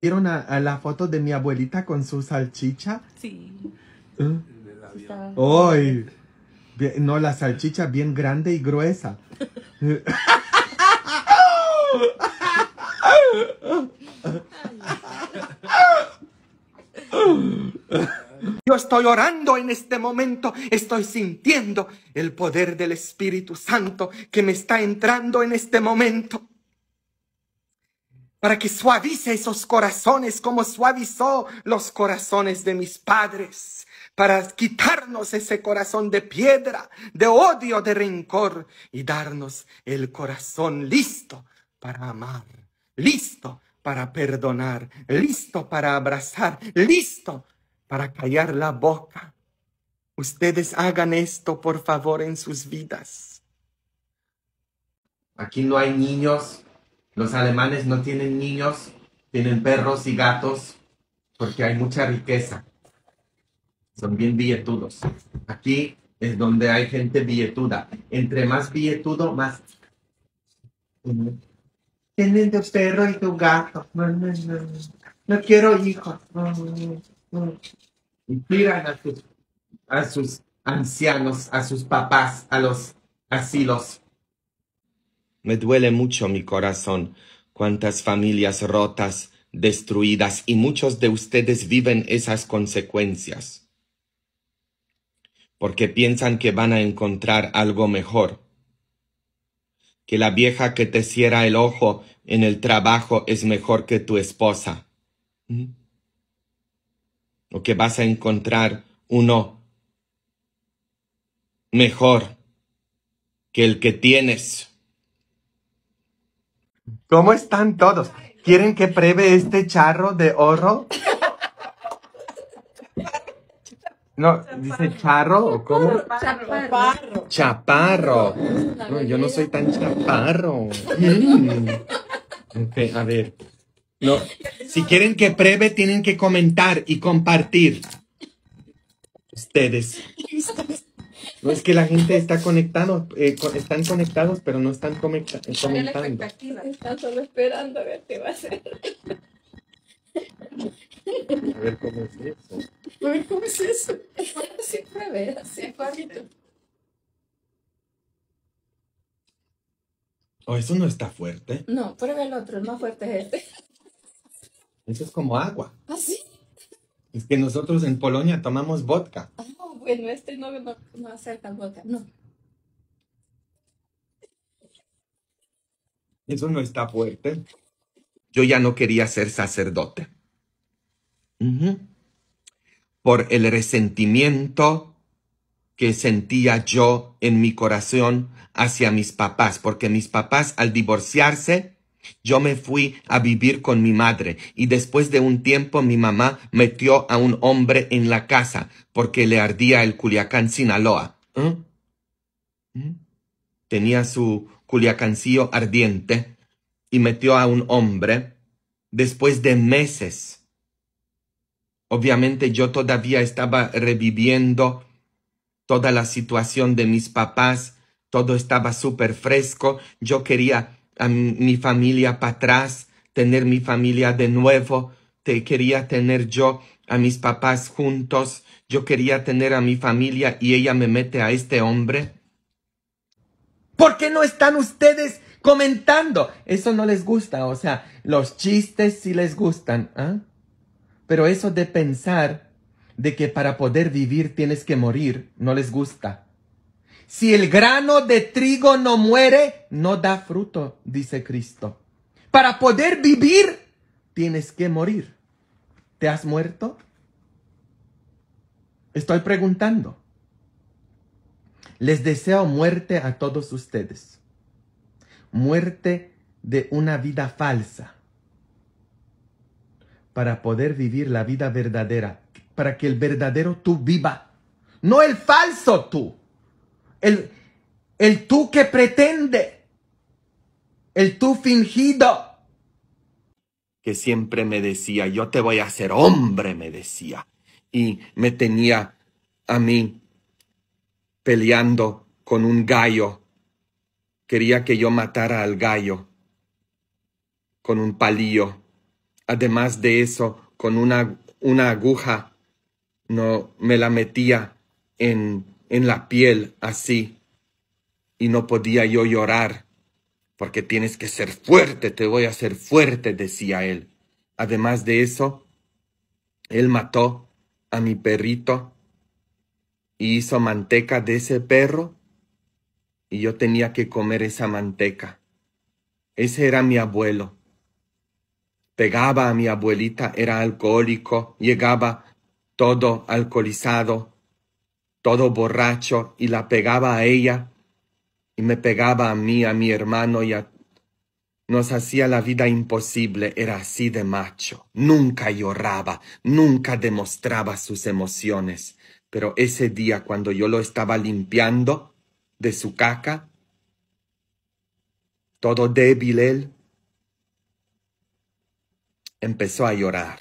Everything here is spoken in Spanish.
¿Vieron a, la foto de mi abuelita con su salchicha? Sí. ¿Eh? ¡Ay! No, la salchicha bien grande y gruesa. Yo estoy orando en este momento, estoy sintiendo el poder del Espíritu Santo que me está entrando en este momento para que suavice esos corazones como suavizó los corazones de mis padres, para quitarnos ese corazón de piedra, de odio, de rencor y darnos el corazón listo para amar, listo para perdonar, listo para abrazar, listo para callar la boca. Ustedes hagan esto, por favor, en sus vidas. Aquí no hay niños los alemanes no tienen niños, tienen perros y gatos porque hay mucha riqueza. Son bien billetudos. Aquí es donde hay gente billetuda. Entre más billetudo, más... Tienen tu perro y tu gato. No, quiero hijos. Inspiran a sus, a sus ancianos, a sus papás, a los asilos me duele mucho mi corazón. Cuántas familias rotas, destruidas, y muchos de ustedes viven esas consecuencias. Porque piensan que van a encontrar algo mejor. Que la vieja que te cierra el ojo en el trabajo es mejor que tu esposa. ¿Mm? O que vas a encontrar uno mejor que el que tienes. ¿Cómo están todos? ¿Quieren que pruebe este charro de oro? No, dice charro o cómo? Chaparro. Chaparro. yo no soy tan chaparro. Mm. a ver. No. Si quieren que preve, tienen que comentar y compartir. Ustedes. No es que la gente está conectado, eh, están conectados, pero no están comentando. Están solo esperando a ver qué va a hacer. A ver cómo es eso. A ver cómo es eso. Siempre ve, así es ¿O oh, eso no está fuerte? No, prueba el otro, el más fuerte es este. Eso es como agua. ¿Ah, sí? Es que nosotros en Polonia tomamos vodka. Ah este no, no acerca no. Eso no está fuerte. Yo ya no quería ser sacerdote. Por el resentimiento que sentía yo en mi corazón hacia mis papás, porque mis papás al divorciarse yo me fui a vivir con mi madre y después de un tiempo mi mamá metió a un hombre en la casa porque le ardía el Culiacán Sinaloa. ¿Eh? ¿Mm? Tenía su Culiacancillo ardiente y metió a un hombre después de meses. Obviamente yo todavía estaba reviviendo toda la situación de mis papás, todo estaba súper fresco, yo quería a mi familia para atrás, tener mi familia de nuevo, te quería tener yo a mis papás juntos, yo quería tener a mi familia y ella me mete a este hombre. ¿Por qué no están ustedes comentando? Eso no les gusta, o sea, los chistes sí les gustan, ¿ah? Pero eso de pensar de que para poder vivir tienes que morir, no les gusta. Si el grano de trigo no muere, no da fruto, dice Cristo. Para poder vivir, tienes que morir. ¿Te has muerto? Estoy preguntando. Les deseo muerte a todos ustedes. Muerte de una vida falsa. Para poder vivir la vida verdadera. Para que el verdadero tú viva. No el falso tú el, el tú que pretende, el tú fingido. Que siempre me decía, yo te voy a hacer hombre, me decía. Y me tenía a mí peleando con un gallo. Quería que yo matara al gallo con un palillo. Además de eso, con una, una aguja, no me la metía en en la piel así y no podía yo llorar, porque tienes que ser fuerte, te voy a ser fuerte, decía él. Además de eso, él mató a mi perrito y hizo manteca de ese perro y yo tenía que comer esa manteca. Ese era mi abuelo. Pegaba a mi abuelita, era alcohólico, llegaba todo alcoholizado todo borracho, y la pegaba a ella, y me pegaba a mí, a mi hermano y Nos hacía la vida imposible, era así de macho. Nunca lloraba, nunca demostraba sus emociones. Pero ese día, cuando yo lo estaba limpiando de su caca, todo débil él, empezó a llorar.